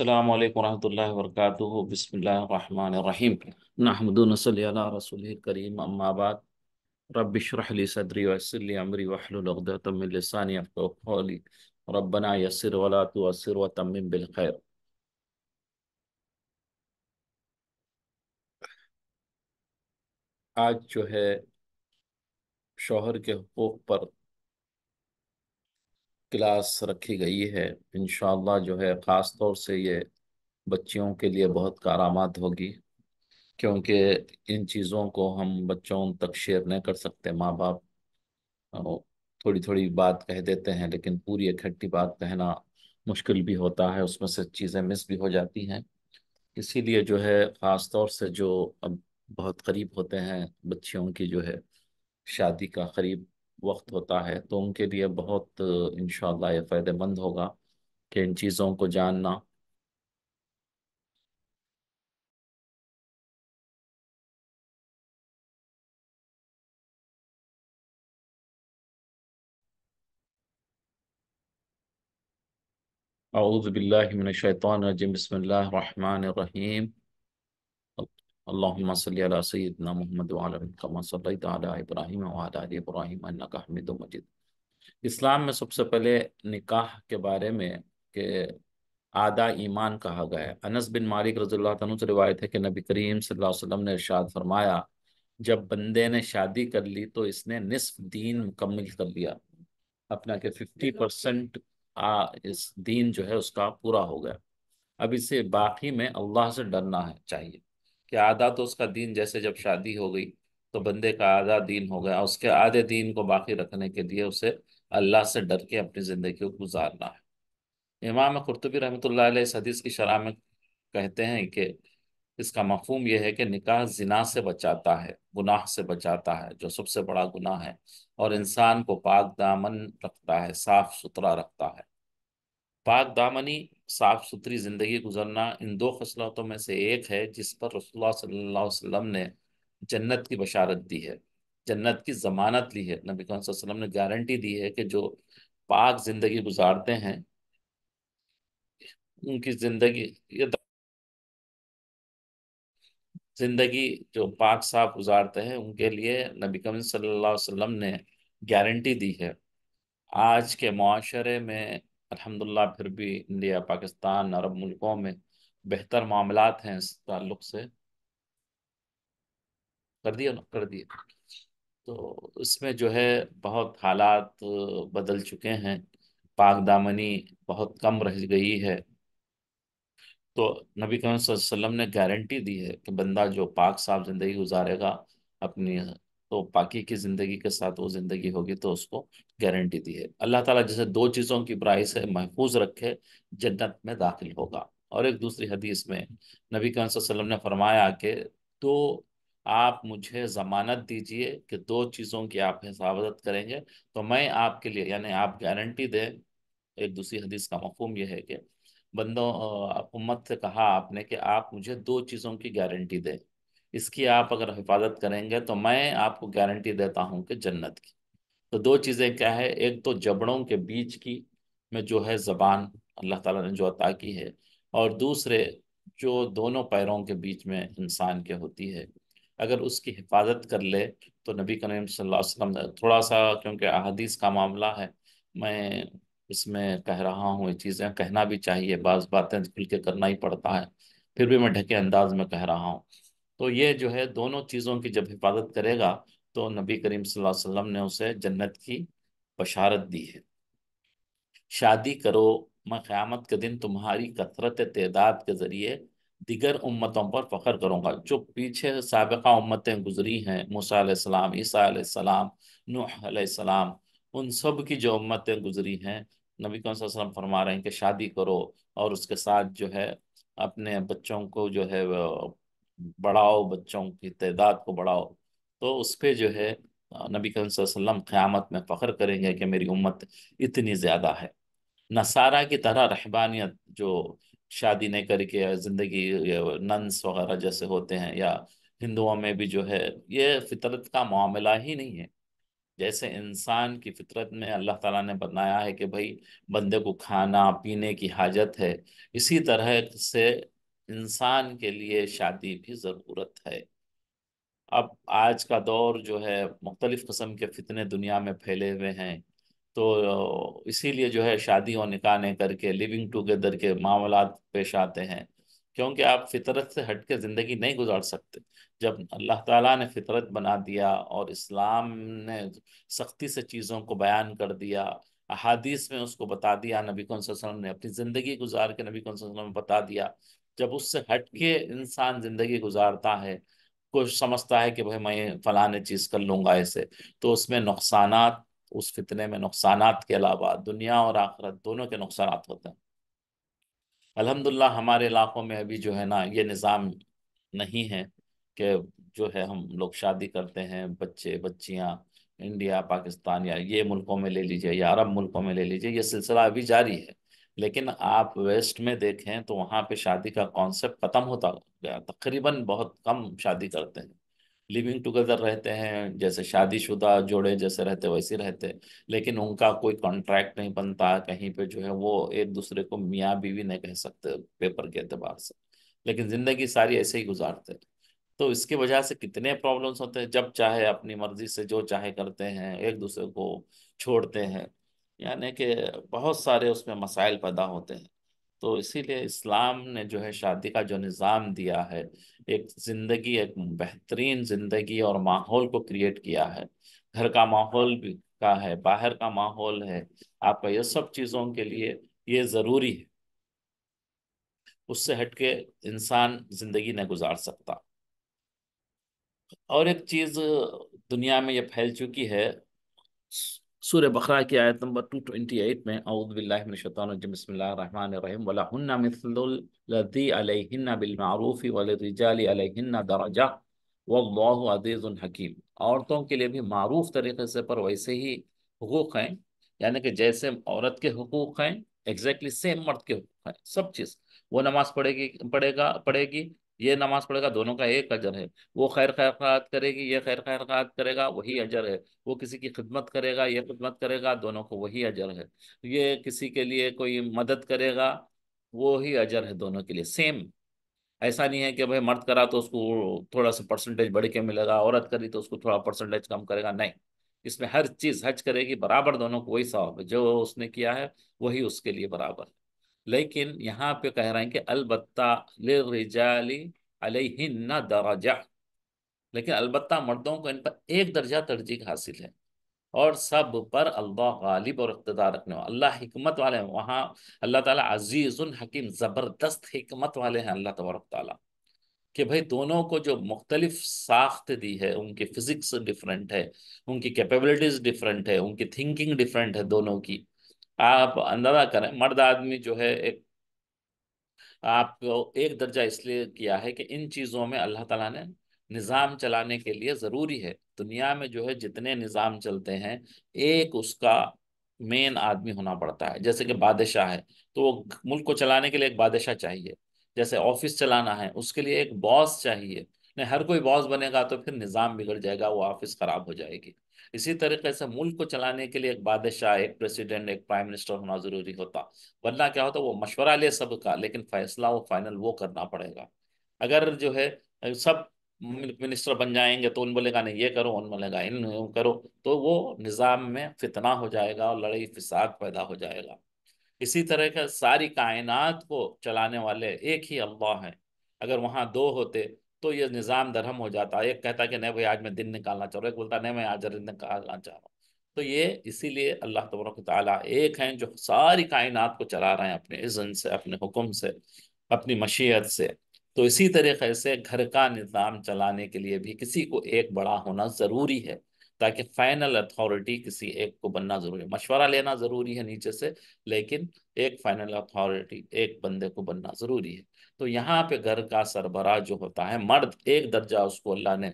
अल्लाम वरहमल वर्क बसमीम नहमदनसल रसूल करीम अम्माबाद रबिशरली सदरी वसली अमरी वहलतमिलसानी अफ़ौली रबना यसर वला तो असर व तमिम बिलखैर आज जो है शोहर के हकूक़ पर क्लास रखी गई है इन जो है ख़ास तौर से ये बच्चियों के लिए बहुत कारामद होगी क्योंकि इन चीज़ों को हम बच्चों तक शेयर नहीं कर सकते माँ बाप थोड़ी थोड़ी बात कह देते हैं लेकिन पूरी इकट्ठी बात कहना मुश्किल भी होता है उसमें से चीज़ें मिस भी हो जाती हैं इसीलिए जो है ख़ास तौर से जो अब बहुत करीब होते हैं बच्चियों की जो है शादी का करीब वक्त होता है तो उनके लिए बहुत इन फ़ायदेमंद होगा कि इन चीज़ों को जानना अऊज़बिल्लिमिनशैतानरजीम बसमीम अल्लाहुम्मा सल्ली अला सय्यिदना इस्लाम में सबसे पहले निकाह के बारे में के आधा ईमान कहा गया है अनस बिन मालिक रजील्ला तन से रिवायत है कि नबी करीम सल्लल्लाहु अलैहि वसल्लम ने इरशाद फरमाया जब बंदे ने शादी कर ली तो इसने निसफ दीन मुकम्मल कर लिया अपना के फिफ्टी परसेंट आ, इस दीन जो है उसका पूरा हो गया अब इसे बाकी में अल्लाह से डरना है चाहिए कि आधा तो उसका दीन जैसे जब शादी हो गई तो बंदे का आधा दीन हो गया उसके आधे दीन को बाकी रखने के लिए उसे अल्लाह से डर के अपनी ज़िंदगी को गुजारना है इमाम कुरतबी रहमत इस हदीस की शराह में कहते हैं कि इसका मफहम यह है कि निकाह जिना से बचाता है गुनाह से बचाता है जो सबसे बड़ा गुनाह है और इंसान को पाक दामन रखता है साफ सुथरा रखता है पाक दामनी साफ सुथरी ज़िंदगी गुजरना इन दो खसलतों में से एक है जिस पर रसोल्ला सल्लल्लाहु ने जन्नत की बशारत दी है जन्नत की ज़मानत ली है नबी वसल्लम ने गारंटी दी है कि जो पाक ज़िंदगी गुजारते हैं उनकी ज़िंदगी ये ज़िंदगी जो पाक साफ गुजारते हैं उनके लिए नबी करीम सल्लल्लाहु अलैहि वसल्लम ने गारंटी दी है आज के माशरे में अल्हम्दुलिल्लाह फिर भी इंडिया पाकिस्तान अरब मुल्कों में बेहतर मामला हैं इस ताल्लुक से कर दिया ना कर दिया तो इसमें जो है बहुत हालात बदल चुके हैं पाक दामनी बहुत कम रह गई है तो नबी करीम वसल्लम ने गारंटी दी है कि बंदा जो पाक साफ ज़िंदगी गुजारेगा अपनी तो बाकी की ज़िंदगी के साथ वो ज़िंदगी होगी तो उसको गारंटी दी है अल्लाह ताला जैसे दो चीज़ों की प्राइस है महफूज रखे जन्नत में दाखिल होगा और एक दूसरी हदीस में नबी कम ने फरमाया कि तो आप मुझे ज़मानत दीजिए कि दो चीज़ों की आप हिफाजत करेंगे तो मैं आपके लिए यानी आप गारंटी दें एक दूसरी हदीस का मफहम यह है कि बंदों उम्मत से कहा आपने कि आप मुझे दो चीज़ों की गारंटी दें इसकी आप अगर हिफाजत करेंगे तो मैं आपको गारंटी देता हूँ कि जन्नत की तो दो चीज़ें क्या है एक तो जबड़ों के बीच की में जो है ज़बान अल्लाह ताला ने जो अता की है और दूसरे जो दोनों पैरों के बीच में इंसान के होती है अगर उसकी हिफाजत कर ले तो नबी करीम सल्लल्लाहु अलैहि वसल्लम थोड़ा सा क्योंकि अहदीस का मामला है मैं इसमें कह रहा हूँ ये चीज़ें कहना भी चाहिए बाज़ बातें खुल के करना ही पड़ता है फिर भी मैं ढके अंदाज में कह रहा हूँ तो ये जो है दोनों चीज़ों की जब हिफाजत करेगा तो नबी करीम वसल्लम ने उसे जन्नत की बशारत दी है शादी करो मैं क़्यामत के दिन तुम्हारी कसरत तदाद के ज़रिए दिगर उम्मतों पर फ़ख्र करूँगा जो पीछे सबका उम्मतें गुजरी हैं मूसा सलाम ईसा सलाम उन सब की जो उम्मतें गुजरी हैं नबी कौन फरमा रहे हैं कि शादी करो और उसके साथ जो है अपने बच्चों को जो है बढ़ाओ बच्चों की तादाद को बढ़ाओ तो उस पर जो है नबी करीम वसल्लम क़्यामत में फ़ख्र करेंगे कि मेरी उम्मत इतनी ज़्यादा है नसारा की तरह रहबानियत जो शादी नहीं करके ज़िंदगी नंस वगैरह जैसे होते हैं या हिंदुओं में भी जो है ये फितरत का मामला ही नहीं है जैसे इंसान की फितरत में अल्लाह ताला ने बनाया है कि भाई बंदे को खाना पीने की हाजत है इसी तरह से इंसान के लिए शादी भी ज़रूरत है अब आज का दौर जो है मुख्तलिफ़ कस्म के फितने दुनिया में फैले हुए हैं तो इसीलिए जो है शादी और निकाह करके लिविंग टुगेदर के मामला पेश आते हैं क्योंकि आप फितरत से हट के ज़िंदगी नहीं गुजार सकते जब अल्लाह ताला ने फितरत बना दिया और इस्लाम ने सख्ती से चीज़ों को बयान कर दिया अहादीस में उसको बता दिया नबी कौन ने अपनी ज़िंदगी गुजार के नबी कौन ने बता दिया जब उससे हटके इंसान जिंदगी गुजारता है कुछ समझता है कि भाई मैं फलाने चीज़ कर लूँगा ऐसे तो उसमें नुकसान उस फितने में नुकसान के अलावा दुनिया और आखरत दोनों के नुकसान होते हैं अलहमदुल्ला हमारे इलाक़ों में अभी जो है ना ये निज़ाम नहीं है कि जो है हम लोग शादी करते हैं बच्चे बच्चियाँ इंडिया पाकिस्तान या ये मुल्कों में ले लीजिए या अरब मुल्कों में ले लीजिए ये सिलसिला अभी जारी है लेकिन आप वेस्ट में देखें तो वहाँ पे शादी का कॉन्सेप्ट ख़त्म होता गया तकरीबन बहुत कम शादी करते हैं लिविंग टुगेदर रहते हैं जैसे शादीशुदा जोड़े जैसे रहते वैसे रहते लेकिन उनका कोई कॉन्ट्रैक्ट नहीं बनता कहीं पे जो है वो एक दूसरे को मियाँ बीवी नहीं कह सकते पेपर के अतबार से लेकिन ज़िंदगी सारी ऐसे ही गुजारते हैं तो इसकी वजह से कितने प्रॉब्लम्स होते हैं जब चाहे अपनी मर्जी से जो चाहे करते हैं एक दूसरे को छोड़ते हैं यानी कि बहुत सारे उसमें मसाइल पैदा होते हैं तो इसीलिए इस्लाम ने जो है शादी का जो निज़ाम दिया है एक ज़िंदगी एक बेहतरीन ज़िंदगी और माहौल को क्रिएट किया है घर का माहौल भी का है बाहर का माहौल है आपका ये सब चीज़ों के लिए ये ज़रूरी है उससे हटके इंसान ज़िंदगी नहीं गुजार सकता और एक चीज़ दुनिया में ये फैल चुकी है सूर्य बकरा की आयत नंबर 228 में एट में बिलमूफ़ी वलरिजालहिन्ना दराजा वल्लाज़ीज़ुल हकीम औरतों के लिए भी मरूफ तरीके से पर वैसे ही हकूक़ हैं यानी कि जैसे औरत के हकूक़ हैं एग्जैक्टली सेम मर्द के हकूक़ हैं सब चीज़ वो नमाज़ पढ़ेगी पढ़ेगा पढ़ेगी ये नमाज पढ़ेगा दोनों का एक अजर है वो खैर खैर खात करेगी ये खैर खैर खात करेगा वही अजर है वो किसी की खिदमत करेगा ये खिदमत करेगा दोनों को वही अजर है ये किसी के लिए कोई मदद करेगा वो ही अजर है दोनों के लिए सेम ऐसा नहीं है कि भाई मर्द करा तो उसको थोड़ा सा परसेंटेज बढ़ के मिलेगा औरत करी तो उसको थोड़ा परसेंटेज कम करेगा नहीं इसमें हर चीज़ हज करेगी बराबर दोनों को वही सवाब है जो उसने किया है वही उसके लिए बराबर है लेकिन यहाँ पे कह रहे हैं कि अलबत्ता लिजाली दराजा लेकिन अलबत्ता मर्दों को इन पर एक दर्जा तरजीह हासिल है और सब पर अल्लाह गालिब और इकतदार रखने वाले अल्लाह हिकमत वाले हैं वहाँ अल्लाह ताला अजीज़ हकीम ज़बरदस्त हिकमत वाले हैं अल्लाह तबरक ताला कि भाई दोनों को जो मुख्तलिफ साख्त दी है उनकी फ़िज़िक्स डिफरेंट है उनकी कैपेबिलिटीज़ डिफरेंट है उनकी थिंकिंग डिफरेंट है दोनों की आप अंदाजा करें मर्द आदमी जो है एक आपको एक दर्जा इसलिए किया है कि इन चीज़ों में अल्लाह ताला ने निज़ाम चलाने के लिए ज़रूरी है दुनिया में जो है जितने निज़ाम चलते हैं एक उसका मेन आदमी होना पड़ता है जैसे कि बादशाह है तो वो मुल्क को चलाने के लिए एक बादशाह चाहिए जैसे ऑफिस चलाना है उसके लिए एक बॉस चाहिए नहीं हर कोई बॉस बनेगा तो फिर निज़ाम बिगड़ जाएगा वो ऑफिस ख़राब हो जाएगी इसी तरीके से मुल्क को चलाने के लिए एक बादशाह एक प्रेसिडेंट एक प्राइम मिनिस्टर होना जरूरी होता वरना क्या होता वो मशवरा ले सबका लेकिन फैसला वो फाइनल वो करना पड़ेगा अगर जो है सब मिनिस्टर बन जाएंगे तो उन बोलेगा नहीं ये करो उन बोलेगा इन करो तो वो निज़ाम में फितना हो जाएगा और लड़ाई फिसाद पैदा हो जाएगा इसी तरह का सारी कायनात को चलाने वाले एक ही अल्लाह हैं अगर वहाँ दो होते तो ये निज़ाम दरहम हो जाता है एक कहता है कि नहीं भाई आज मैं दिन निकालना चाह रहा हूँ एक बोलता नहीं मैं आज दिन निकालना चाह रहा हूँ तो ये इसीलिए अल्लाह तबरक ताली एक हैं जो सारी कायनात को चला रहे हैं अपने इज़न से अपने हुक्म से अपनी मशीयत से तो इसी तरीके से घर का निज़ाम चलाने के लिए भी किसी को एक बड़ा होना ज़रूरी है ताकि फाइनल अथॉरिटी किसी एक को बनना ज़रूरी है मशवरा लेना ज़रूरी है नीचे से लेकिन एक फाइनल अथॉरिटी एक बंदे को बनना ज़रूरी है तो यहाँ पे घर का सरबरा जो होता है मर्द एक दर्जा उसको अल्लाह ने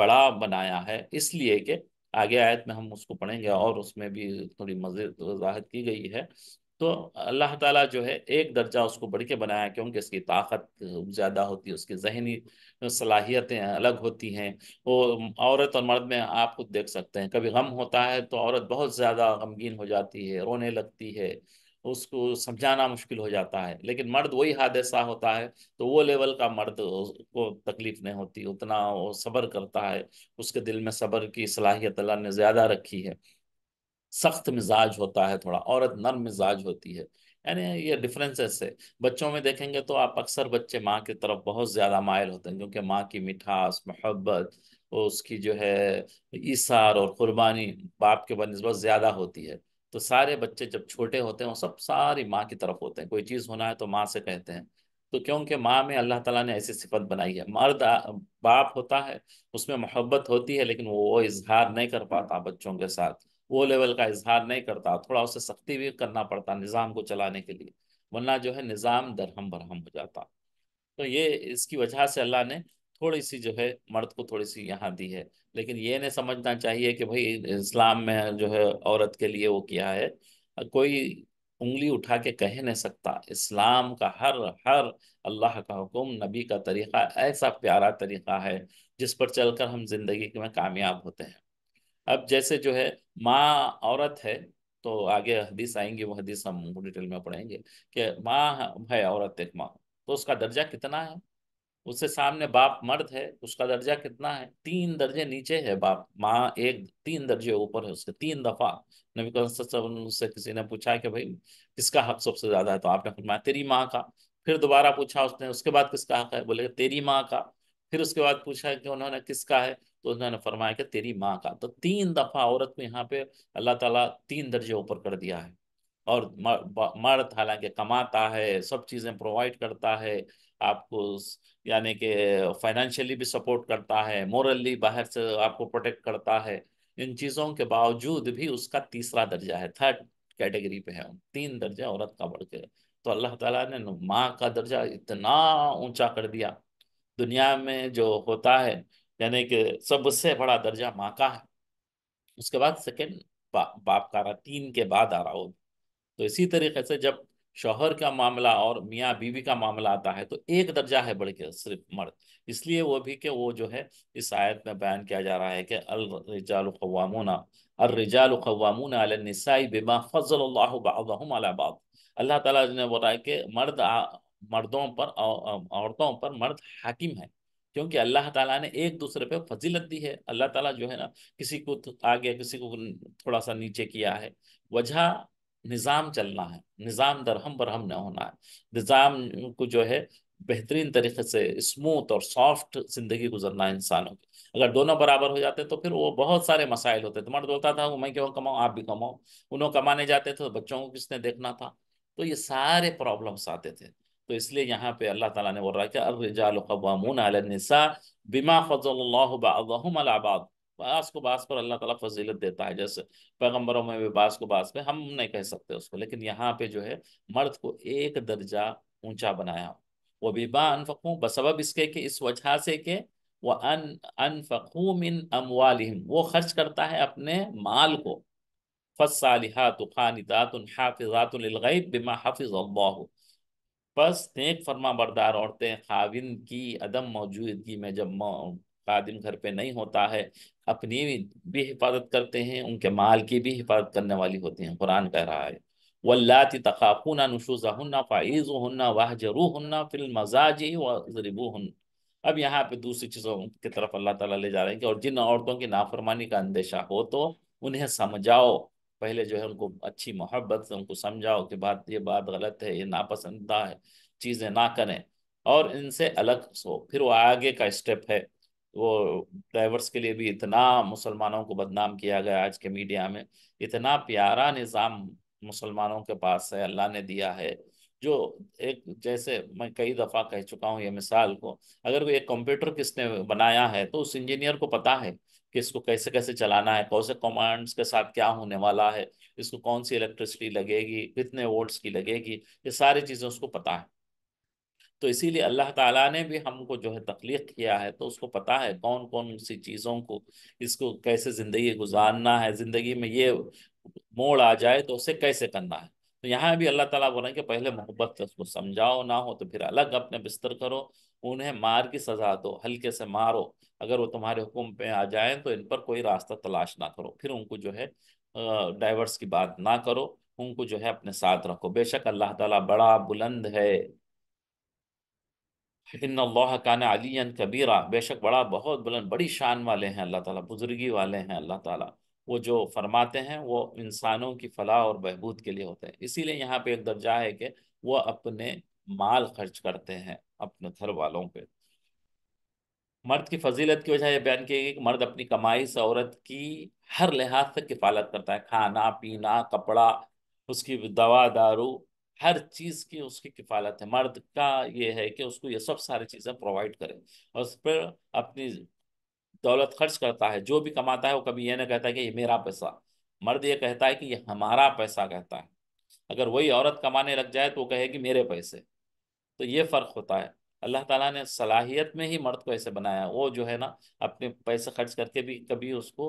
बड़ा बनाया है इसलिए कि आगे आयत में हम उसको पढ़ेंगे और उसमें भी थोड़ी मजीद वजाहत की गई है तो अल्लाह ताला जो है एक दर्जा उसको बढ़ के बनाया क्योंकि इसकी ताकत ज़्यादा होती है उसकी जहनी सलाहियतें अलग होती हैं वो औरत और मर्द में आप खुद देख सकते हैं कभी गम होता है तो औरत बहुत ज़्यादा गमगीन हो जाती है रोने लगती है उसको समझाना मुश्किल हो जाता है लेकिन मर्द वही हादसा होता है तो वो लेवल का मर्द को तकलीफ नहीं होती उतना वो सब्र करता है उसके दिल में सब्र की सलाहियत अल्लाह ने ज़्यादा रखी है सख्त मिजाज होता है थोड़ा औरत नर्म मिजाज होती है यानी ये डिफरेंसेस है बच्चों में देखेंगे तो आप अक्सर बच्चे माँ की तरफ बहुत ज़्यादा मायल होते हैं क्योंकि माँ की मिठास मोहब्बत उसकी जो है ईसार और क़ुरबानी बाप के बनस्बत ज़्यादा होती है तो सारे बच्चे जब छोटे होते हैं वो सब सारी माँ की तरफ होते हैं कोई चीज़ होना है तो माँ से कहते हैं तो क्योंकि माँ में अल्लाह ताला ने ऐसी सिफत बनाई है मर्द बाप होता है उसमें मोहब्बत होती है लेकिन वो वो इजहार नहीं कर पाता बच्चों के साथ वो लेवल का इजहार नहीं करता थोड़ा उसे सख्ती भी करना पड़ता निज़ाम को चलाने के लिए वरना जो है निज़ाम दरहम बरहम हो जाता तो ये इसकी वजह से अल्लाह ने थोड़ी सी जो है मर्द को थोड़ी सी यहाँ दी है लेकिन ये नहीं समझना चाहिए कि भाई इस्लाम में जो है औरत के लिए वो किया है कोई उंगली उठा के कह नहीं सकता इस्लाम का हर हर अल्लाह का हुक्म नबी का तरीक़ा ऐसा प्यारा तरीक़ा है जिस पर चलकर हम ज़िंदगी में कामयाब होते हैं अब जैसे जो है माँ औरत है तो आगे हदीस आएंगी वो हदीस हम डिटेल में पढ़ेंगे कि माँ है औरत एक माँ तो उसका दर्जा कितना है उससे सामने बाप मर्द है उसका दर्जा कितना है तीन दर्जे नीचे है बाप माँ एक तीन दर्जे ऊपर है उसके तीन दफा नबी से किसी ने पूछा कि भाई किसका हक सबसे ज्यादा है तो आपने फरमाया तेरी माँ का फिर दोबारा पूछा उसने उसके बाद किसका हक है बोले तेरी माँ का फिर उसके बाद पूछा कि उन्होंने किसका है तो उन्होंने फरमाया कि तेरी माँ का तो तीन दफा औरत को यहाँ पे अल्लाह तला तीन दर्जे ऊपर कर दिया है और मर्द हालांकि कमाता है सब चीजें प्रोवाइड करता है आपको यानी कि फाइनेंशियली भी सपोर्ट करता है मोरली बाहर से आपको प्रोटेक्ट करता है इन चीज़ों के बावजूद भी उसका तीसरा दर्जा है थर्ड कैटेगरी पे है तीन दर्जा औरत का बढ़ के तो अल्लाह ताला ने माँ का दर्जा इतना ऊंचा कर दिया दुनिया में जो होता है यानी कि सबसे बड़ा दर्जा माँ का है उसके बाद सेकेंड बा, बाप का रहा तीन के बाद आ रहा हो तो इसी तरीके से जब शौहर का मामला और मियाँ बीवी का मामला आता है तो एक दर्जा है बढ़ के सिर्फ मर्द इसलिए वो भी कि वो जो है इस आयत में बयान किया जा रहा है कि अल रिजाल खवामुना बिमा फजल अलाबाद अल्लाह ताला ने बताया कि मर्द मर्दों पर औरतों पर मर्द हाकिम है क्योंकि अल्लाह ताला ने एक दूसरे पे फजीलत दी है अल्लाह ताला जो है ना किसी को तो आगे किसी को थोड़ा सा नीचे किया है वजह निज़ाम चलना है निज़ाम दरहम बरहम न होना है निज़ाम को जो है बेहतरीन तरीके से स्मूथ और सॉफ्ट ज़िंदगी गुजरना है इंसानों की अगर दोनों बराबर हो जाते तो फिर वो बहुत सारे मसाइल होते तो मर्द बोलता था वो मैं क्यों कमाऊँ आप भी कमाओ उन्होंने कमाने जाते थे तो बच्चों को किसने देखना था तो ये सारे प्रॉब्लम्स आते थे तो इसलिए यहाँ पे अल्लाह ताला ने बोल रहा है कि अर्रजाल बिमा फजल बास को बास पर अल्लाह ताला फजीलत देता है जैसे पैगंबरों में भी बास को बास पे हम नहीं कह सकते उसको लेकिन यहाँ पे जो है मर्द को एक दर्जा ऊंचा बनाया वो बिबा अनफकू बसबब इसके कि इस वजह से के वह अन अनफकू मिन अमवालिम वो खर्च करता है अपने माल को फ़सालिहात खानिदात हाफिज़ातलगैब बिमा हाफिज़ अल्लाह बस नेक फरमा बरदार औरतें खाविन की अदम मौजूदगी में जब खादिम घर पे नहीं होता है अपनी भी हिफाजत करते हैं उनके माल की भी हिफाजत करने वाली होती हैं कुरान कह रहा है वल्लाति तखाफूना नशुज़हन्ना फ़ाइज़ुहन्ना वाहजरूहन्ना फिल मजाजी वजरिबूहन अब यहाँ पे दूसरी चीज़ों की तरफ अल्लाह ताला ले जा रहे हैं कि और जिन औरतों की नाफरमानी का अंदेशा हो तो उन्हें समझाओ पहले जो है उनको अच्छी मोहब्बत से उनको समझाओ कि बात ये बात गलत है ये नापसंदा है चीज़ें ना करें और इनसे अलग सो फिर वो आगे का स्टेप है वो ड्राइवर्स के लिए भी इतना मुसलमानों को बदनाम किया गया आज के मीडिया में इतना प्यारा निज़ाम मुसलमानों के पास है अल्लाह ने दिया है जो एक जैसे मैं कई दफ़ा कह चुका हूँ ये मिसाल को अगर कोई एक कंप्यूटर किसने बनाया है तो उस इंजीनियर को पता है कि इसको कैसे कैसे चलाना है कौन से कमांड्स के साथ क्या होने वाला है इसको कौन सी इलेक्ट्रिसिटी लगेगी कितने वोल्ट्स की लगेगी ये सारी चीज़ें उसको पता है तो इसीलिए अल्लाह ताला ने भी हमको जो है तख्लीक किया है तो उसको पता है कौन कौन सी चीज़ों को इसको कैसे ज़िंदगी गुजारना है ज़िंदगी में ये मोड़ आ जाए तो उसे कैसे करना है तो यहाँ भी अल्लाह ताला बोला कि पहले मोहब्बत से उसको समझाओ ना हो तो फिर अलग अपने बिस्तर करो उन्हें मार की सज़ा दो हल्के से मारो अगर वो तुम्हारे हुक्म पे आ जाए तो इन पर कोई रास्ता तलाश ना करो फिर उनको जो है डाइवर्स की बात ना करो उनको जो है अपने साथ रखो बेशक अल्लाह ताला बड़ा बुलंद है इन अल्लाह कान अली कबीरा बेशक बड़ा बहुत बुलंद बड़ी शान वाले हैं अल्लाह ताला बुजुर्गी वाले हैं अल्लाह ताला वो जो फरमाते हैं वो इंसानों की फलाह और बहबूद के लिए होते हैं इसीलिए यहाँ पे एक दर्जा है कि वो अपने माल खर्च करते हैं अपने घर वालों पे मर्द की फजीलत की वजह यह बयान की गई कि मर्द अपनी कमाई से औरत की हर लिहाज से किफालत करता है खाना पीना कपड़ा उसकी दवा दारू हर चीज़ की उसकी किफालत है मर्द का ये है कि उसको ये सब सारी चीज़ें प्रोवाइड करें और उस पर अपनी दौलत खर्च करता है जो भी कमाता है वो कभी ये ना कहता है कि ये मेरा पैसा मर्द ये कहता है कि ये हमारा पैसा कहता है अगर वही औरत कमाने लग जाए तो वो कहे कि मेरे पैसे तो ये फ़र्क होता है अल्लाह ताला ने सलाहियत में ही मर्द को ऐसे बनाया वो जो है ना अपने पैसे खर्च करके भी कभी उसको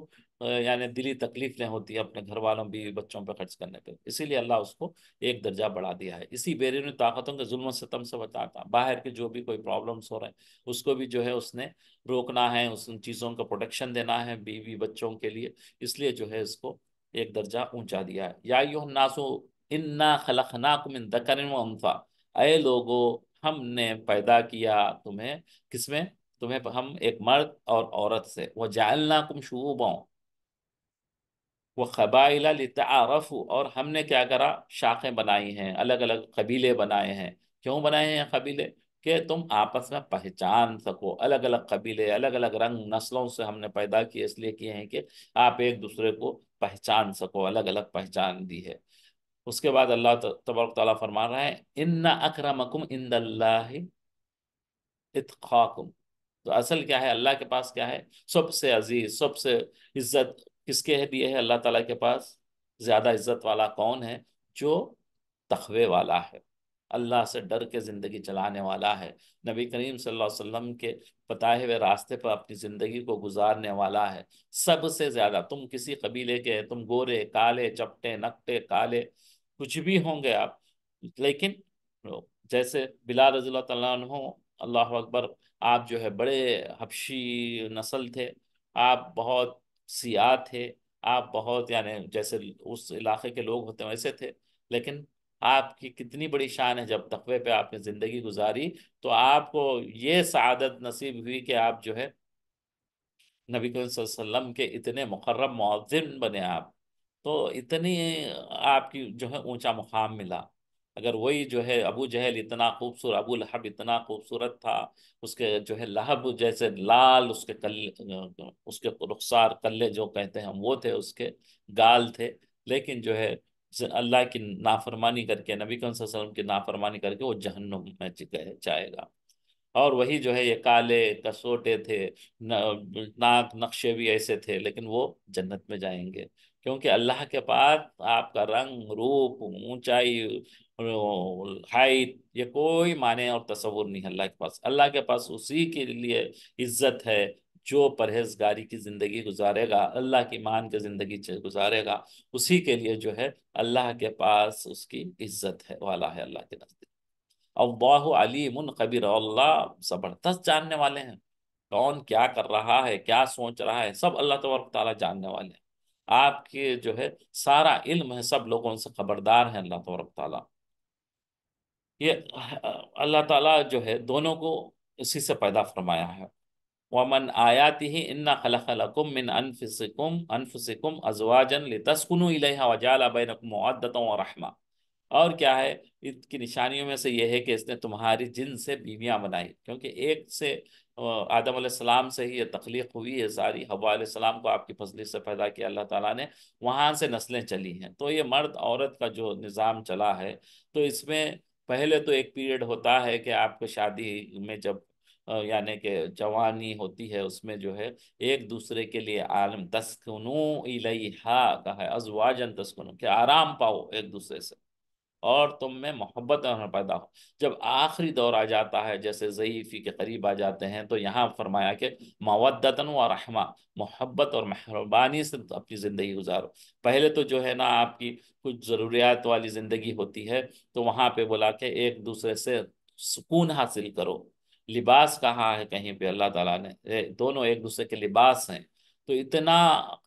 यानी दिली तकलीफ नहीं होती है अपने घर वालों भी बच्चों पर खर्च करने पर इसीलिए अल्लाह उसको एक दर्जा बढ़ा दिया है इसी बैरूनी ताकतों के जुल्म सतम से बचाता बाहर के जो भी कोई प्रॉब्लम्स हो रहे हैं उसको भी जो है उसने रोकना है उस चीज़ों का प्रोटेक्शन देना है बीवी बच्चों के लिए इसलिए जो है इसको एक दर्जा ऊँचा दिया है या यो नासो इन्ना खलखनाकुम दकर अय लोगो हमने पैदा किया तुम्हें किसमें तुम्हें हम एक मर्द और औरत से वह जालना कुम शूबों वह कबाइला लतारफ़ और हमने क्या करा शाखें बनाई हैं अलग अलग कबीले बनाए हैं क्यों बनाए हैं कबीले कि तुम आपस में पहचान सको अलग अलग कबीले अलग अलग रंग नस्लों से हमने पैदा किए इसलिए किए हैं कि आप एक दूसरे को पहचान सको अलग अलग पहचान दी है उसके बाद अल्लाह तबरक तला फरमा रहा है इन्ना अकरमकुम इंदल्लाकुम तो असल क्या है अल्लाह के पास क्या है सबसे अजीज सबसे इज्जत किसके है दिए है अल्लाह ताला के पास ज़्यादा इज्जत वाला कौन है जो तखवे वाला है अल्लाह से डर के ज़िंदगी चलाने वाला है नबी करीम सल्लल्लाहु अलैहि वसल्लम के बताए हुए रास्ते पर अपनी ज़िंदगी को गुजारने वाला है सबसे ज़्यादा तुम किसी कबीले के तुम गोरे काले चपटे नकटे काले कुछ भी होंगे आप लेकिन जैसे बिलाल रजील हो अल्लाह अकबर आप जो है बड़े हबशी नस्ल थे आप बहुत सियाह थे आप बहुत यानी जैसे उस इलाके के लोग होते वैसे थे लेकिन आपकी कितनी बड़ी शान है जब तखबे पे आपने ज़िंदगी गुजारी तो आपको ये शादत नसीब हुई कि आप जो है नबी वसल्लम के इतने मुकर्रम मौजिन बने आप तो इतनी आपकी जो है ऊंचा मुकाम मिला अगर वही जो है अबू जहल इतना खूबसूरत अबू लहब इतना खूबसूरत था उसके जो है लहब जैसे लाल उसके कल उसके रुखसार कल्ले जो कहते हैं हम वो थे उसके गाल थे लेकिन जो है अल्लाह की नाफरमानी करके नबी कम वसल्लम की नाफरमानी करके वो जहन्नुम में जाएगा और वही जो है ये काले कसोटे थे नाक नक्शे भी ऐसे थे लेकिन वो जन्नत में जाएंगे क्योंकि अल्लाह के पास आपका रंग रूप ऊंचाई हाइट ये कोई माने और तस्वुर नहीं है अल्लाह के पास अल्लाह के पास उसी के लिए इज्जत है जो परहेजगारी की ज़िंदगी गुजारेगा अल्लाह की मान के ज़िंदगी गुजारेगा उसी के लिए जो है अल्लाह के पास उसकी इज्जत है वाला है अल्लाह के नज़दीक अब्बाह अलीम कबीर अल्लाह ज़बरदस्त जानने वाले हैं कौन क्या कर रहा है क्या सोच रहा है सब अल्लाह तबारक ताली जानने वाले हैं आपके जो है सारा इल्म है सब लोगों से खबरदार है अल्लाह तबरक ताला ये अल्लाह ताला जो है दोनों को इसी से पैदा फरमाया है वमन आयाति ही इन्ना खलखलकुम मिन अनफिसकुम अनफुसकुम अजवाजन लितस्कुनु इलैहा वजाला बैनकुम मुअद्दतन व रहमा और क्या है इसकी निशानियों में से यह है कि इसने तुम्हारी जिन से बीवियाँ बनाई क्योंकि एक से आदम सलाम से ही ये तख्लीक हुई है सारी हवा सलाम को आपकी फजली से पैदा किया अल्लाह ताला ने वहाँ से नस्लें चली हैं तो ये मर्द औरत का जो निज़ाम चला है तो इसमें पहले तो एक पीरियड होता है कि आपको शादी में जब यानी कि जवानी होती है उसमें जो है एक दूसरे के लिए आलम तस्कनू हा का है अजवाजन तस्कनू के आराम पाओ एक दूसरे से और तुम में मोहब्बत पैदा हो जब आखिरी दौर आ जाता है जैसे ज़यीफ़ी के करीब आ जाते हैं तो यहाँ फरमाया कि मवदतन व रहमा मोहब्बत और मेहरबानी से तो अपनी ज़िंदगी गुजारो पहले तो जो है ना आपकी कुछ ज़रूरियात वाली ज़िंदगी होती है तो वहाँ पे बुला के एक दूसरे से सुकून हासिल करो लिबास कहाँ है कहीं पे अल्लाह ताला ने दोनों एक दूसरे के लिबास हैं तो इतना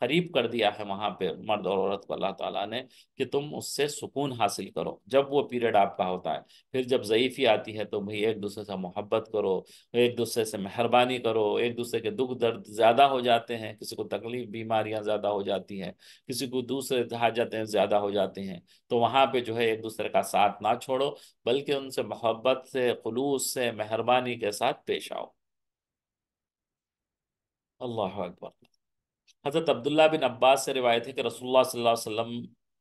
करीब कर दिया है वहाँ पे मर्द और औरत को अल्लाह ताला ने कि तुम उससे सुकून हासिल करो जब वो पीरियड आपका होता है फिर जब ज़यीफ़ी आती है तो भाई एक दूसरे से मोहब्बत करो एक दूसरे से मेहरबानी करो एक दूसरे के दुख दर्द ज़्यादा हो जाते हैं किसी को तकलीफ बीमारियाँ ज़्यादा हो जाती हैं किसी को दूसरे हाजतें ज़्यादा हो जाती हैं तो वहाँ पर जो है एक दूसरे का साथ ना छोड़ो बल्कि उनसे मोहब्बत से खलूस से मेहरबानी के साथ पेश आओ अल्लाह अकबर हज़रत अब्दुल्ला बिन अब्बास से रिवायत है कि रसोल्ला वसम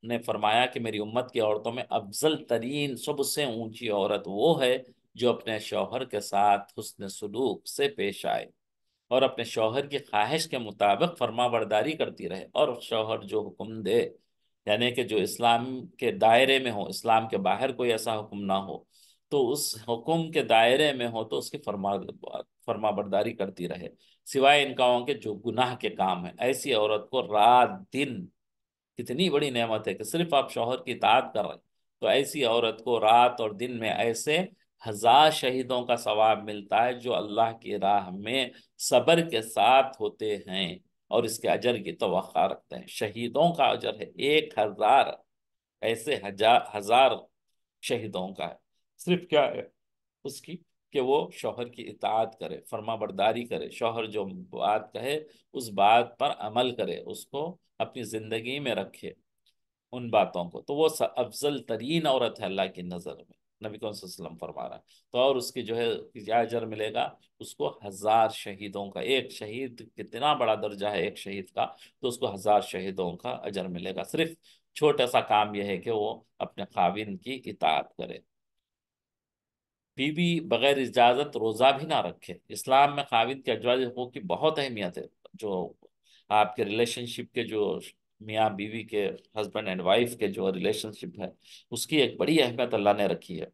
ने फरमाया कि मेरी उम्मत की औरतों में अफजल तरीन सबसे ऊंची औरत वो है जो अपने शौहर के साथ हसन सलूक से पेश आए और अपने शौहर की ख्वाहिश के मुताबिक फरमा बरदारी करती रहे और शौहर जो हुक्म दे यानी कि जो इस्लाम के दायरे में हो इस्लाम के बाहर कोई ऐसा हुक्म ना हो तो उस हुक्म के दायरे में हो तो उसकी फरमा फरमाबरदारी करती रहे सिवाय इन गाँवों के जो गुनाह के काम हैं ऐसी औरत को रात दिन कितनी बड़ी नेमत है कि सिर्फ आप शोहर की ताद कर रहे तो ऐसी औरत को रात और दिन में ऐसे हजार शहीदों का सवाब मिलता है जो अल्लाह की राह में सब्र के साथ होते हैं और इसके अजर की तो रखते हैं शहीदों का अजर है एक हजार ऐसे हजार हजार शहीदों का है सिर्फ क्या है उसकी कि वो शोहर की इतात करे फर्मा बरदारी करे शोहर जो बात कहे उस बात पर अमल करे उसको अपनी ज़िंदगी में रखे उन बातों को तो वो अफजल तरीन औरत है अल्लाह की नज़र में नबी कौन फरमा रहा है तो और उसकी जो है क्या अजर मिलेगा उसको हज़ार शहीदों का एक शहीद कितना बड़ा दर्जा है एक शहीद का तो उसको हज़ार शहीदों का अजर मिलेगा सिर्फ छोटा सा काम यह है कि वो अपने काविन की इतात करे बीवी बगैर इजाज़त रोज़ा भी ना रखे इस्लाम में खाविद के अजवाज हकूक़ की बहुत अहमियत है जो आपके रिलेशनशिप के जो मियाँ बीवी के हस्बैंड एंड वाइफ के जो रिलेशनशिप है उसकी एक बड़ी अहमियत अल्लाह ने रखी है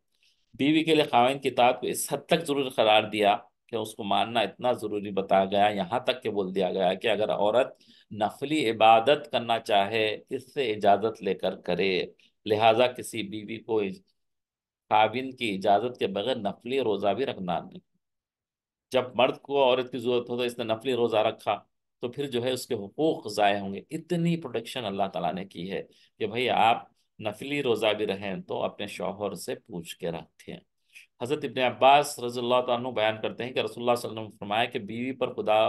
बीवी के लिए खाविन किताब को इस हद तक ज़रूर करार दिया कि उसको मानना इतना ज़रूरी बताया गया यहाँ तक के बोल दिया गया कि अगर औरत नफली इबादत करना चाहे इससे इजाज़त लेकर करे लिहाजा किसी बीवी को खाविन की इजाज़त के बगैर नफली रोज़ा भी रखना नहीं जब मर्द को औरत की ज़रूरत हो तो इसने नफली रोज़ा रखा तो फिर जो है उसके हकूक़ ज़ाय होंगे इतनी प्रोटेक्शन अल्लाह ताला ने की है कि भाई आप नफली रोज़ा भी रहें तो अपने शोहर से पूछ के रखें हज़रत इबन अब्बास रजील्ला तु बयान करते हैं कि रसोल्ला वसम फरमाया कि बीवी पर खुदा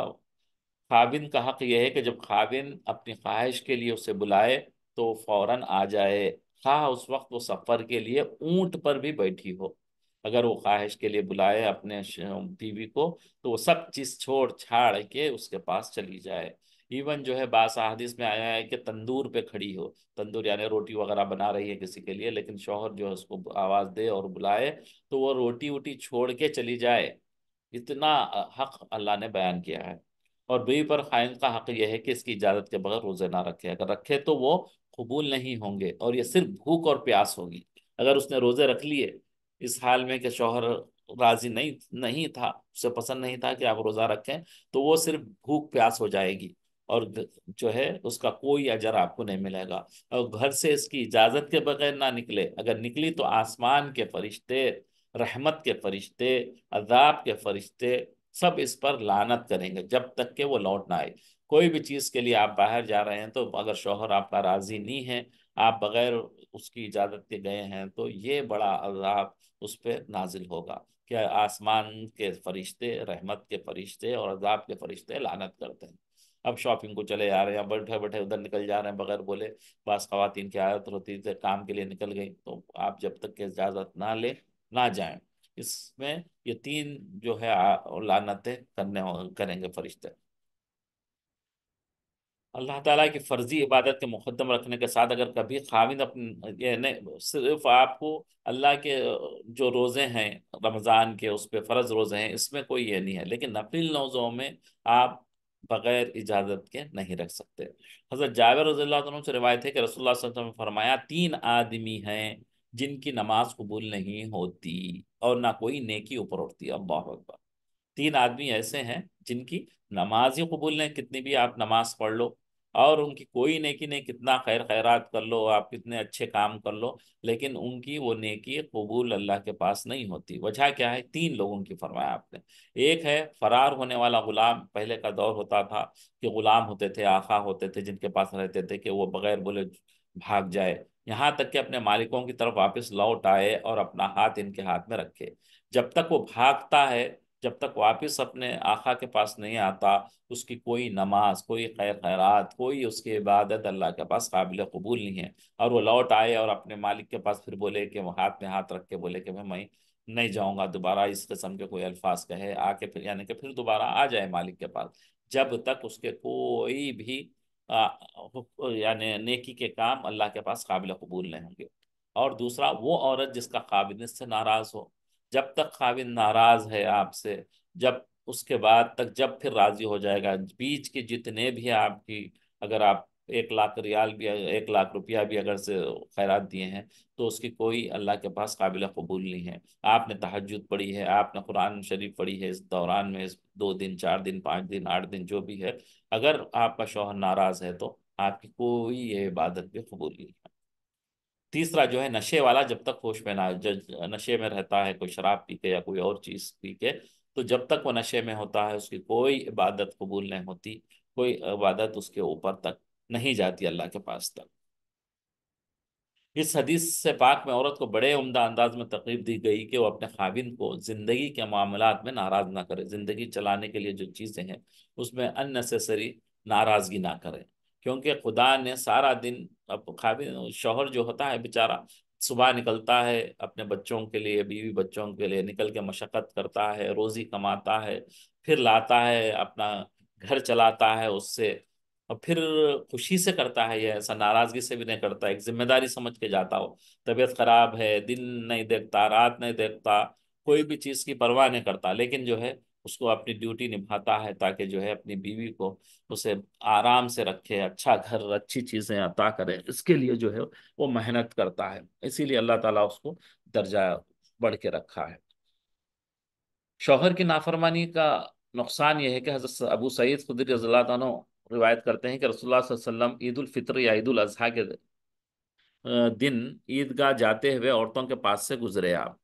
खाविन का हक़ यह है कि जब खाविन अपनी ख्वाहिश के लिए उसे बुलाए तो फ़ौर आ जाए खा उस वक्त वो सफ़र के लिए ऊंट पर भी बैठी हो अगर वो ख्वाहिश के लिए बुलाए अपने बीवी को तो वो सब चीज़ छोड़ छाड़ के उसके पास चली जाए इवन जो है बास में आया है कि तंदूर पे खड़ी हो तंदूर यानी रोटी वगैरह बना रही है किसी के लिए लेकिन शोहर जो है उसको आवाज़ दे और बुलाए तो वो रोटी वोटी छोड़ के चली जाए इतना हक अल्लाह ने बयान किया है और बीवी पर खाइन का हक यह है कि इसकी इजाज़त के बगैर रोज़े ना रखे अगर रखे तो वो कबूल नहीं होंगे और ये सिर्फ भूख और प्यास होगी अगर उसने रोज़े रख लिए इस हाल में कि शोहर राज़ी नहीं नहीं था उसे पसंद नहीं था कि आप रोज़ा रखें तो वो सिर्फ भूख प्यास हो जाएगी और जो है उसका कोई अजर आपको नहीं मिलेगा और घर से इसकी इजाज़त के बगैर ना निकले अगर निकली तो आसमान के फरिश्ते रहमत के फरिश्ते अजाब के फरिश्ते सब इस पर लानत करेंगे जब तक के वो लौट ना आए कोई भी चीज़ के लिए आप बाहर जा रहे हैं तो अगर शोहर आपका राज़ी नहीं है आप बगैर उसकी इजाज़त के गए हैं तो ये बड़ा अजाब उस पर नाजिल होगा कि आसमान के फरिश्ते रहमत के फरिश्ते और अजाब के फरिश्ते लानत करते हैं अब शॉपिंग को चले जा रहे हैं बैठे बैठे उधर निकल जा रहे हैं बगैर बोले बस खातिन की आदत होती थी काम के लिए निकल गई तो आप जब तक के इजाज़त ना लें ना जाएँ इसमें ये तीन जो है लानते करने करेंगे फरिश्ते अल्लाह ताला की फ़र्ज़ी इबादत के मुकदम रखने के साथ अगर कभी खाविंद अपने सिर्फ आपको अल्लाह के जो रोज़े हैं रमज़ान के उस पर फ़र्ज़ रोज़े हैं इसमें कोई ये नहीं है लेकिन नफली नौज़ों में आप बग़ैर इजाज़त के नहीं रख सकते हज़रत जावेद रज़ी से रिवायत है कि रसोल्ला फरमाया तीन आदमी हैं जिनकी नमाज कबूल नहीं होती और ना कोई नेकी ऊपर उठती अल्लाह अकबर तीन आदमी ऐसे हैं जिनकी नमाज ही कबूल नहीं कितनी भी आप नमाज पढ़ लो और उनकी कोई नेकी नहीं कितना खैर खैरात कर लो आप कितने अच्छे काम कर लो लेकिन उनकी वो नेकी कबूल अल्लाह के पास नहीं होती वजह क्या है तीन लोगों की फरमाया आपने एक है फरार होने वाला गुलाम पहले का दौर होता था कि गुलाम होते थे आखा होते थे जिनके पास रहते थे कि वो बगैर बोले भाग जाए यहाँ तक कि अपने मालिकों की तरफ वापस लौट आए और अपना हाथ इनके हाथ में रखे जब तक वो भागता है जब तक वापस अपने आखा के पास नहीं आता उसकी कोई नमाज कोई खैर खैरात कोई उसकी इबादत अल्लाह के पास काबिल कबूल नहीं है और वो लौट आए और अपने मालिक के पास फिर बोले कि वो हाथ में हाथ रख के बोले कि मैं मैं नहीं जाऊँगा दोबारा इस किस्म के कोई अल्फाज कहे आके फिर यानी कि फिर दोबारा आ जाए मालिक के पास जब तक उसके कोई भी यानी नेकी के काम अल्लाह के पास काबिल कबूल नहीं होंगे और दूसरा वो औरत जिसका काबिन से नाराज़ हो जब तक काबिन नाराज़ है आपसे जब उसके बाद तक जब फिर राज़ी हो जाएगा बीच के जितने भी आपकी अगर आप एक लाख रियाल भी एक लाख रुपया भी अगर से खैरात दिए हैं तो उसकी कोई अल्लाह के पास काबिल कबूल नहीं है आपने तहजद पढ़ी है आपने कुरान शरीफ पढ़ी है इस दौरान में इस दो दिन चार दिन पाँच दिन आठ दिन जो भी है अगर आपका शोहर नाराज़ है तो आपकी कोई ये इबादत भी कबूल नहीं है तीसरा जो है नशे वाला जब तक होश में ना नशे में रहता है कोई शराब पी के या कोई और चीज़ पी के तो जब तक वो नशे में होता है उसकी कोई इबादत कबूल नहीं होती कोई इबादत उसके ऊपर तक नहीं जाती अल्लाह के पास तक इस हदीस से पाक में औरत को बड़े उम्दा अंदाज में तकलीफ दी गई कि वो अपने खाविन को ज़िंदगी के मामला में नाराज़ ना करे ज़िंदगी चलाने के लिए जो चीज़ें हैं उसमें अननेसेसरी नाराज़गी ना करें क्योंकि खुदा ने सारा दिन अब खाबिन शोहर जो होता है बेचारा सुबह निकलता है अपने बच्चों के लिए बीवी बच्चों के लिए निकल के मशक्क़त करता है रोज़ी कमाता है फिर लाता है अपना घर चलाता है उससे और फिर खुशी से करता है यह ऐसा नाराज़गी से भी नहीं करता एक जिम्मेदारी समझ के जाता हो तबीयत ख़राब है दिन नहीं देखता रात नहीं देखता कोई भी चीज़ की परवाह नहीं करता लेकिन जो है उसको अपनी ड्यूटी निभाता है ताकि जो है अपनी बीवी को उसे आराम से रखे अच्छा घर अच्छी चीज़ें अता करे इसके लिए जो है वो मेहनत करता है इसीलिए अल्लाह ताला उसको दर्जा बढ़ के रखा है शौहर की नाफरमानी का नुकसान यह है कि हज़रत अबू सईद खुदर रज़ी रिवायत करते हैं कि रसोल्ला वसम ईदालफ़ितर या ईद अजहा के दिन ईदगाह जाते हुए औरतों के पास से गुजरे आप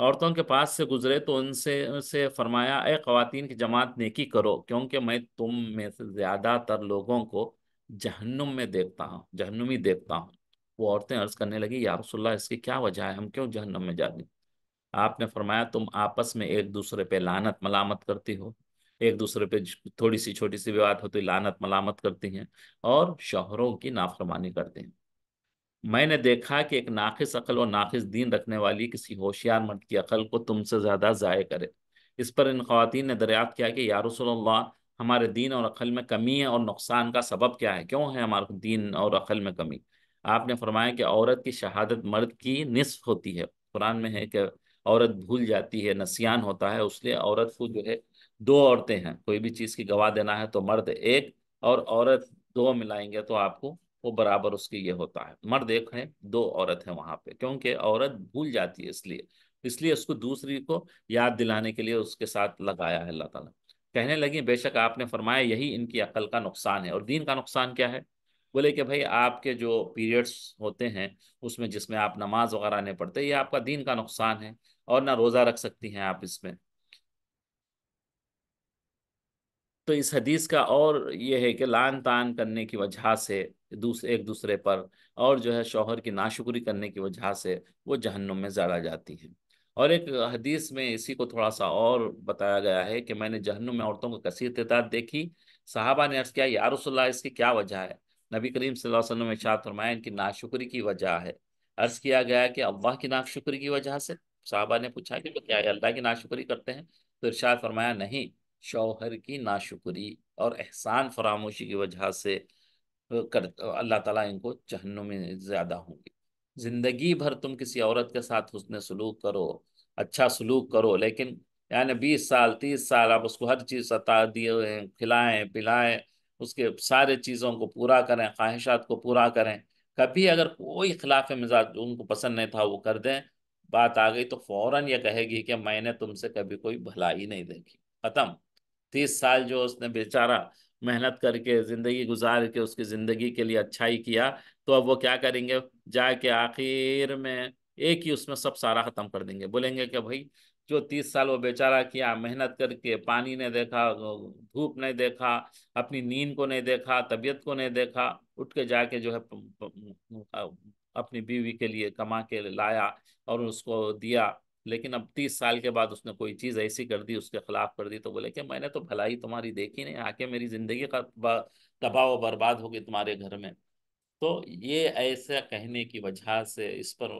औरतों के पास से गुजरे तो उनसे उनसे फरमाया ए खातन की जमात नेकी करो क्योंकि मैं तुम में से ज़्यादातर लोगों को जहन्नुम में देखता हूँ जहन्नुमी देखता हूँ वो औरतें अर्ज़ करने लगी या रसोल्ला इसकी क्या वजह है हम क्यों जहन्नुम में जा आपने फरमाया तुम आपस में एक दूसरे पे लानत मलामत करती हो एक दूसरे पे थोड़ी सी छोटी सी विवाद होती तो लानत मलामत करती हैं और शोहरों की नाफरमानी करती हैं मैंने देखा कि एक नाखिस अकल और नाखिस दीन रखने वाली किसी होशियार मर्द की अकल को तुमसे ज़्यादा ज़ाय करे इस पर इन खातन ने दरियात किया कि या हमारे दीन और अकल में कमी है और नुकसान का सबब क्या है क्यों है हमारे दीन और अकल में कमी आपने फरमाया कि औरत की शहादत मर्द की निसफ होती है कुरान में है कि औरत भूल जाती है नसियान होता है उसलिए औरत को जो है दो औरतें हैं कोई भी चीज़ की गवाह देना है तो मर्द एक और औरत दो मिलाएंगे तो आपको वो बराबर उसकी ये होता है मर्द एक है दो औरत है वहां पे क्योंकि औरत भूल जाती है इसलिए इसलिए उसको दूसरी को याद दिलाने के लिए उसके साथ लगाया है अल्लाह ताला कहने लगी बेशक आपने फरमाया यही इनकी अकल का नुकसान है और दीन का नुकसान क्या है बोले कि भाई आपके जो पीरियड्स होते हैं उसमें जिसमें आप नमाज वगैरह नहीं पढ़ते ये आपका दीन का नुकसान है और ना रोज़ा रख सकती हैं आप इसमें तो इस हदीस का और ये है कि लान तान करने की वजह से दूसरे एक दूसरे पर और जो है शोहर की नाशुक्री करने की वजह से वो जहन्नुम में जाड़ा जाती है और एक हदीस में इसी को थोड़ा सा और बताया गया है कि मैंने जहन्नुम में औरतों को कसीर तदाद देखी साहबा ने अर्ज़ किया यारसोल्ला इसकी क्या वजह है नबी करीम सल्लम शाह फरमाया इनकी नाशुक्री की वजह है अर्ज़ किया गया कि अल्लाह की नाशुक्री की वजह से साहबा ने पूछा कि क्या अल्लाह की नाशुक्री करते हैं तो इर्शाद फरमाया नहीं शौहर की नाशुक्री और एहसान फरामोशी की वजह से कर अल्लाह ताला इनको चहनों में ज़्यादा होंगे ज़िंदगी भर तुम किसी औरत के साथ उसने सलूक करो अच्छा सलूक करो लेकिन यानी बीस साल तीस साल आप उसको हर चीज़ सता दिए हैं खिलाएं पिलाएं उसके सारे चीज़ों को पूरा करें ख्वाहिशात को पूरा करें कभी अगर कोई खिलाफ मिजाज उनको पसंद नहीं था वो कर दें बात आ गई तो फ़ौर यह कहेगी कि मैंने तुमसे कभी कोई भलाई नहीं देखी ख़त्म तीस साल जो उसने बेचारा मेहनत करके ज़िंदगी गुजार के उसकी ज़िंदगी के लिए अच्छाई किया तो अब वो क्या करेंगे जाके आखिर में एक ही उसमें सब सारा ख़त्म कर देंगे बोलेंगे कि भाई जो तीस साल वो बेचारा किया मेहनत करके पानी नहीं देखा धूप नहीं देखा अपनी नींद को नहीं देखा तबीयत को नहीं देखा उठ के जाके जो है अपनी बीवी के लिए कमा के लाया और उसको दिया लेकिन अब तीस साल के बाद उसने कोई चीज़ ऐसी कर दी उसके खिलाफ कर दी तो बोले कि मैंने तो भलाई तुम्हारी देखी नहीं आके मेरी ज़िंदगी का दबाव बर्बाद हो गई तुम्हारे घर में तो ये ऐसा कहने की वजह से इस पर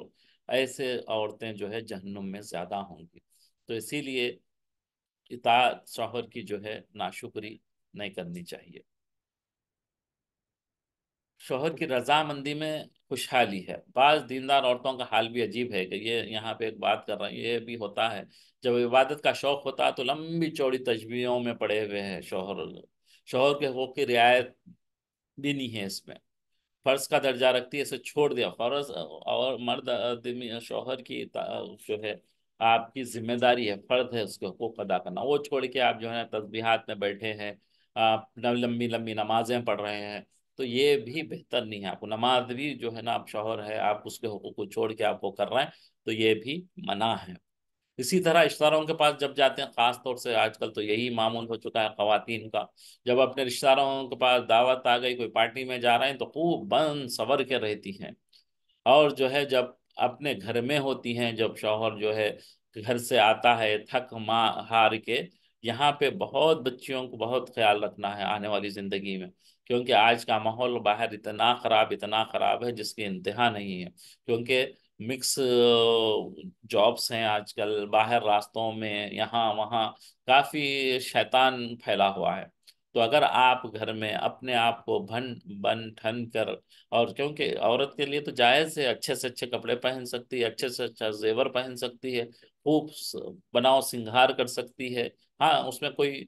ऐसे औरतें जो है जहन्नुम में ज़्यादा होंगी तो इसीलिए इता शौहर की जो है नाशुक्री नहीं करनी चाहिए शोहर की रजामंदी में खुशहाली है बाज़ दीनदार औरतों का हाल भी अजीब है कि ये यहाँ पे एक बात कर रहा हूँ ये भी होता है जब इबादत का शौक़ होता है तो लंबी चौड़ी तजबियों में पड़े हुए हैं शोहर शोहर के हकूक़ की रियायत भी नहीं है इसमें फ़र्ज का दर्जा रखती है इसे छोड़ दिया फर्ज और मर्द आदमी शोहर की जो है आपकी जिम्मेदारी है फ़र्ज है उसके हकूक़ अदा करना वो छोड़ के आप जो है तस्बीहात में बैठे हैं आप लंबी लंबी नमाज़ें पढ़ रहे हैं तो ये भी बेहतर नहीं है आपको नमाज भी जो है ना आप शोहर है आप उसके हकूक को छोड़ के आप वो कर रहे हैं तो ये भी मना है इसी तरह रिश्तेदारों के पास जब जाते हैं ख़ास तौर से आजकल तो यही मामूल हो चुका है ख़वातीन का जब अपने रिश्तेदारों के पास दावत आ गई कोई पार्टी में जा रहे हैं तो खूब बन सवर के रहती हैं और जो है जब अपने घर में होती हैं जब शोहर जो है घर से आता है थक माँ हार के यहाँ पे बहुत बच्चियों को बहुत ख्याल रखना है आने वाली ज़िंदगी में क्योंकि आज का माहौल बाहर इतना ख़राब इतना ख़राब है जिसकी इंतहा नहीं है क्योंकि मिक्स जॉब्स हैं आजकल बाहर रास्तों में यहाँ वहाँ काफ़ी शैतान फैला हुआ है तो अगर आप घर में अपने आप को भन बन ठन कर और क्योंकि औरत के लिए तो जायज़ है अच्छे से अच्छे कपड़े पहन सकती है अच्छे से अच्छा जेवर पहन सकती है खूब बनाओ सिंगार कर सकती है हाँ उसमें कोई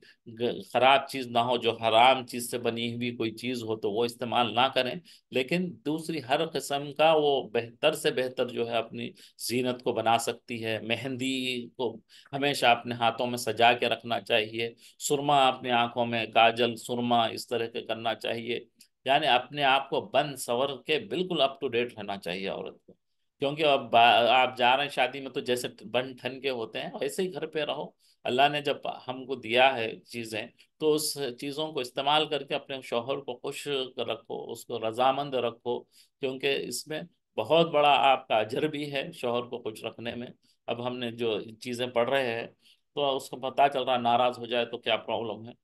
ख़राब चीज़ ना हो जो हराम चीज़ से बनी हुई कोई चीज़ हो तो वो इस्तेमाल ना करें लेकिन दूसरी हर किस्म का वो बेहतर से बेहतर जो है अपनी जीनत को बना सकती है मेहंदी को हमेशा अपने हाथों में सजा के रखना चाहिए सुरमा अपने आँखों में काजल सुरमा इस तरह के करना चाहिए यानी अपने आप को बन सवर के बिल्कुल अप टू डेट रहना चाहिए औरत को क्योंकि अब आप जा रहे हैं शादी में तो जैसे बन ठन के होते हैं वैसे ही घर पे रहो अल्लाह ने जब हमको दिया है चीज़ें तो उस चीज़ों को इस्तेमाल करके अपने शोहर को खुश रखो उसको रजामंद रखो क्योंकि इसमें बहुत बड़ा आपका अजर भी है शोहर को खुश रखने में अब हमने जो चीज़ें पढ़ रहे हैं तो उसको पता चल रहा है नाराज़ हो जाए तो क्या प्रॉब्लम है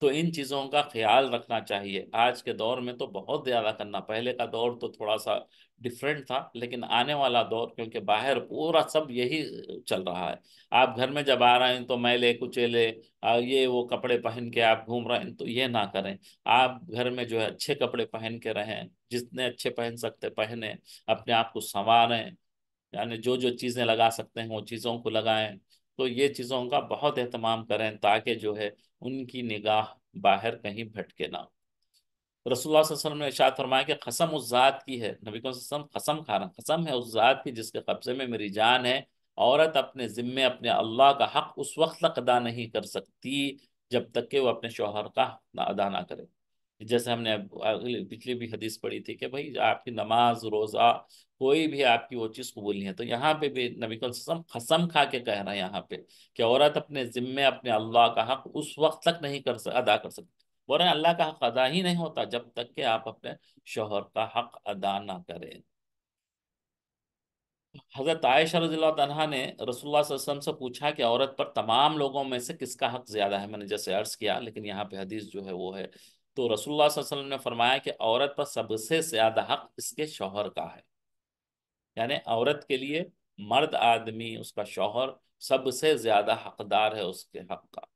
तो इन चीज़ों का ख्याल रखना चाहिए आज के दौर में तो बहुत ज़्यादा करना पहले का दौर तो थोड़ा सा डिफरेंट था लेकिन आने वाला दौर क्योंकि बाहर पूरा सब यही चल रहा है आप घर में जब आ रहे हैं तो मैले कुचेले ये वो कपड़े पहन के आप घूम रहे हैं तो ये ना करें आप घर में जो है अच्छे कपड़े पहन के रहें जितने अच्छे पहन सकते पहने अपने आप को संवारें यानी जो जो चीज़ें लगा सकते हैं वो चीज़ों को लगाएं तो ये चीज़ों का बहुत अहतमाम करें ताकि जो है उनकी निगाह बाहर कहीं भटके ना रसुल्ला वसल्लम ने फरमाया कि कसम उस ज़ात की है नबी को कसम खा रहा कसम है उस ज़ात की जिसके कब्ज़े में मेरी जान है औरत अपने ज़िम्मे अपने अल्लाह का हक़ उस वक्त तक अदा नहीं कर सकती जब तक कि वो अपने शोहर का अदा ना करे जैसे हमने अगले पिछली भी हदीस पढ़ी थी कि भाई आपकी नमाज रोज़ा कोई भी आपकी वो चीज़ कबूल नहीं है तो यहाँ पे भी नबी वसम कसम खा के कह रहे हैं यहाँ पे कि औरत अपने ज़िम्मे अपने अल्लाह का हक उस वक्त तक नहीं कर सक, अदा कर सकती वरन अल्लाह का हक अदा ही नहीं होता जब तक कि आप अपने शोहर का हक अदा ना करें हज़रत आयशा रजील्ला तनहा ने रसोल्ला वसम से पूछा कि औरत पर तमाम लोगों में से किसका हक ज़्यादा है मैंने जैसे अर्ज़ किया लेकिन यहाँ पे हदीस जो है वो है तो रसुल्ला वसल्लम ने फरमाया कि औरत पर सबसे ज़्यादा हक इसके शौहर का है यानी औरत के लिए मर्द आदमी उसका शौहर सबसे ज़्यादा हकदार है उसके हक का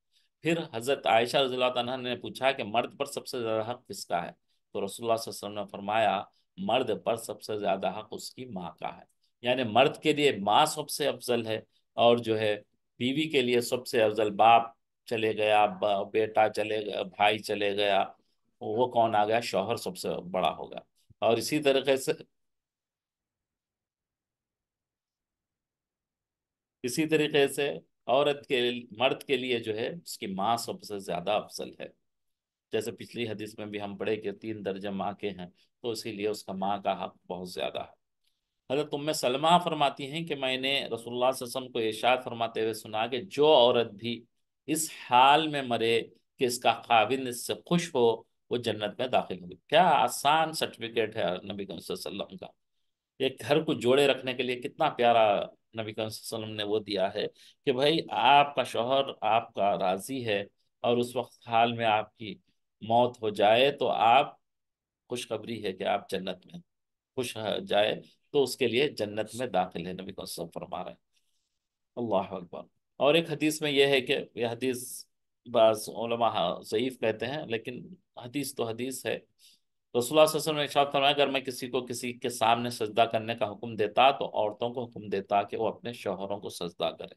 फिर हज़रत आयशा रजील्ला ने पूछा कि मर्द पर सबसे ज़्यादा हक किसका है तो रसुल्ला वसल्लम ने फरमाया मर्द पर सबसे ज़्यादा हक उसकी माँ का है यानी मर्द के लिए माँ सबसे अफजल है और जो है बीवी के लिए सबसे अफजल बाप चले गया बेटा चले गया भाई चले गया वो कौन आ गया शौहर सबसे बड़ा होगा और इसी तरीके से इसी तरीके से औरत के मर्द के लिए जो है उसकी माँ सबसे ज़्यादा अफसल है जैसे पिछली हदीस में भी हम पढ़े कि तीन दर्जे माँ के हैं तो इसीलिए उसका माँ का हक बहुत ज़्यादा है हजरत तुम में सलमा फरमाती हैं कि मैंने रसोल्ला वसम को इशाद फरमाते हुए सुना कि जो औरत भी इस हाल में मरे कि इसका काबिन इससे खुश हो वो जन्नत में दाखिल होंगे क्या आसान सर्टिफिकेट है नबी कम का एक घर को जोड़े रखने के लिए कितना प्यारा नबी कम ने वो दिया है कि भाई आपका शोहर आपका राजी है और उस वक्त हाल में आपकी मौत हो जाए तो आप खुशखबरी है कि आप जन्नत में खुश जाए तो उसके लिए जन्नत में दाखिल है नबी कौन फरमा रहे हैं अल्लाह अकबर और एक हदीस में यह है कि यह हदीस बाज़ हाँ ज़यीफ़ कहते हैं लेकिन हदीस तो हदीस है रसुल्ला ने इशाद फरमाया अगर मैं किसी को किसी के सामने सजदा करने का हुक्म देता तो औरतों को हुक्म देता कि वो अपने शोहरों को सजदा करें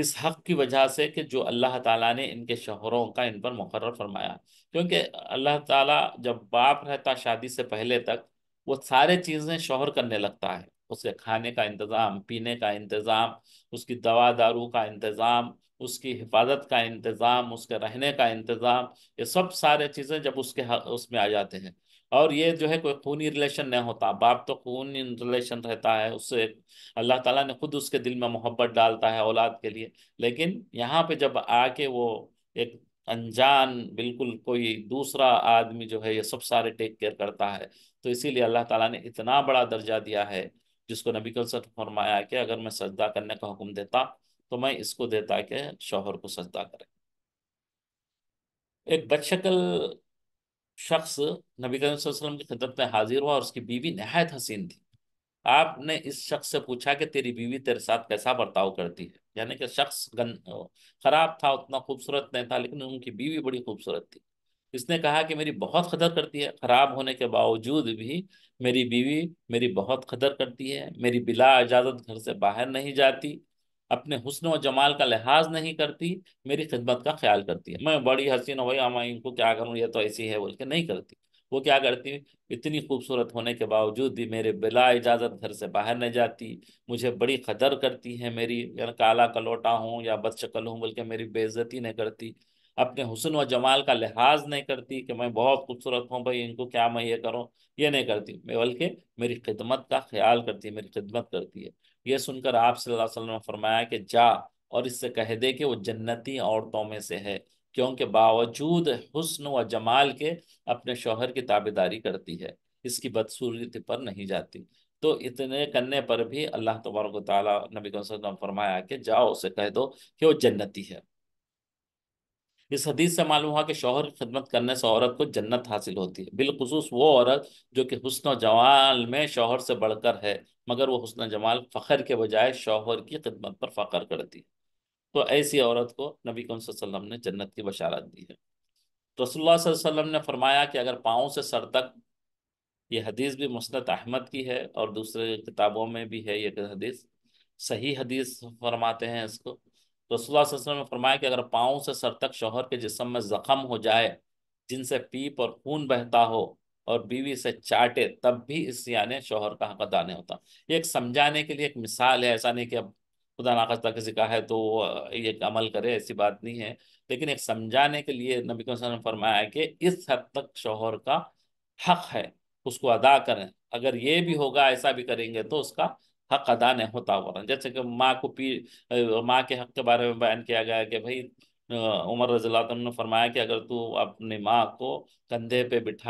इस हक़ की वजह से कि जो अल्लाह ताला ने इनके शोहरों का इन पर मुकर फरमाया क्योंकि अल्लाह ताला जब बाप रहता शादी से पहले तक वो सारे चीज़ें शोहर करने लगता है उसके खाने का इंतज़ाम पीने का इंतज़ाम उसकी दवा दारू का इंतज़ाम उसकी हिफाजत का इंतज़ाम उसके रहने का इंतज़ाम ये सब सारे चीज़ें जब उसके हाँ, उसमें आ जाते हैं और ये जो है कोई खूनी रिलेशन नहीं होता बाप तो खूनी रिलेशन रहता है उससे अल्लाह ताला ने खुद उसके दिल में मोहब्बत डालता है औलाद के लिए लेकिन यहाँ पे जब आके वो एक अनजान बिल्कुल कोई दूसरा आदमी जो है ये सब सारे टेक केयर करता है तो इसीलिए अल्लाह ताला ने इतना बड़ा दर्जा दिया है जिसको नबी कल सर फरमाया कि अगर मैं सजदा करने का हुक्म देता तो मैं इसको देता के शोहर को सजदा करे एक बदशकल शख्स नबी करीम वसल्लम की खिदमत में हाजिर हुआ और उसकी बीवी नहायत हसीन थी आपने इस शख्स से पूछा कि तेरी बीवी तेरे साथ कैसा बर्ताव करती है यानी कि शख्स गन खराब था उतना खूबसूरत नहीं था लेकिन उनकी बीवी बड़ी खूबसूरत थी इसने कहा कि मेरी बहुत कदर करती है ख़राब होने के बावजूद भी मेरी बीवी मेरी बहुत कदर करती है मेरी बिला इजाज़त घर से बाहर नहीं जाती अपने हुसन व जमाल का लिहाज नहीं करती मेरी खिदमत का ख्याल करती है मैं बड़ी हसीन हूँ भाई मैं इनको क्या करूँ ये तो ऐसी है बोल के नहीं करती वो क्या करती इतनी खूबसूरत होने के बावजूद भी मेरे बिला इजाज़त घर से बाहर नहीं जाती मुझे बड़ी कदर करती है मेरी काला कलोटा हूँ या बदशकल हूँ बोल के मेरी बेजती नहीं करती अपने हुसन व जमाल का लिहाज नहीं करती कि मैं बहुत खूबसूरत हूँ भाई इनको क्या मैं ये करूँ ये नहीं करती बल्कि मेरी खिदमत का ख्याल करती है मेरी खिदमत करती है ये सुनकर आप सल्लल्लाहु अलैहि वसल्लम ने फरमाया कि जा और इससे कह दे कि वो जन्नती औरतों में से है क्योंकि बावजूद हुस्न व जमाल के अपने शोहर की ताबेदारी करती है इसकी बदसूरती पर नहीं जाती तो इतने करने पर भी अल्लाह तबारक नबी वसल्लम फरमाया कि जाओ उसे कह दो कि वो जन्नती है इस हदीस से मालूम हुआ कि शोहर की खिदमत करने से औरत को जन्नत हासिल होती है बिलखसूस वो औरत जो कि हसन जमाल में शोहर से बढ़कर है मगर वह हसन जमाल फ़खर के बजाय शोहर की खिदमत पर फ़खर करती है तो ऐसी औरत को नबी वसल्लम ने जन्नत की बशारत दी है तो रसोल्ला ने फरमाया कि अगर पाँव से सर तक ये हदीस भी मुस्नद अहमद की है और दूसरे किताबों में भी है ये हदीस सही हदीस फरमाते हैं इसको तो ने फरमाया कि अगर पाँव से सर तक शोहर के जिसम में ज़ख़म हो जाए जिनसे पीप और खून बहता हो और बीवी से चाटे तब भी इस याने शोहर का हक अदा नहीं होता ये एक समझाने के लिए एक मिसाल है ऐसा नहीं कि अब खुदा नाखस्ता किसी का है तो ये अमल करे ऐसी बात नहीं है लेकिन एक समझाने के लिए नबी ने फरमाया कि इस हद तक शोहर का हक है उसको अदा करें अगर ये भी होगा ऐसा भी करेंगे तो उसका हक अदा नहीं होता वरन जैसे कि माँ को पी माँ के हक के बारे में बयान किया गया कि भाई उमर रजील्ला ने फरमाया कि अगर तू अपनी माँ को कंधे पे बिठा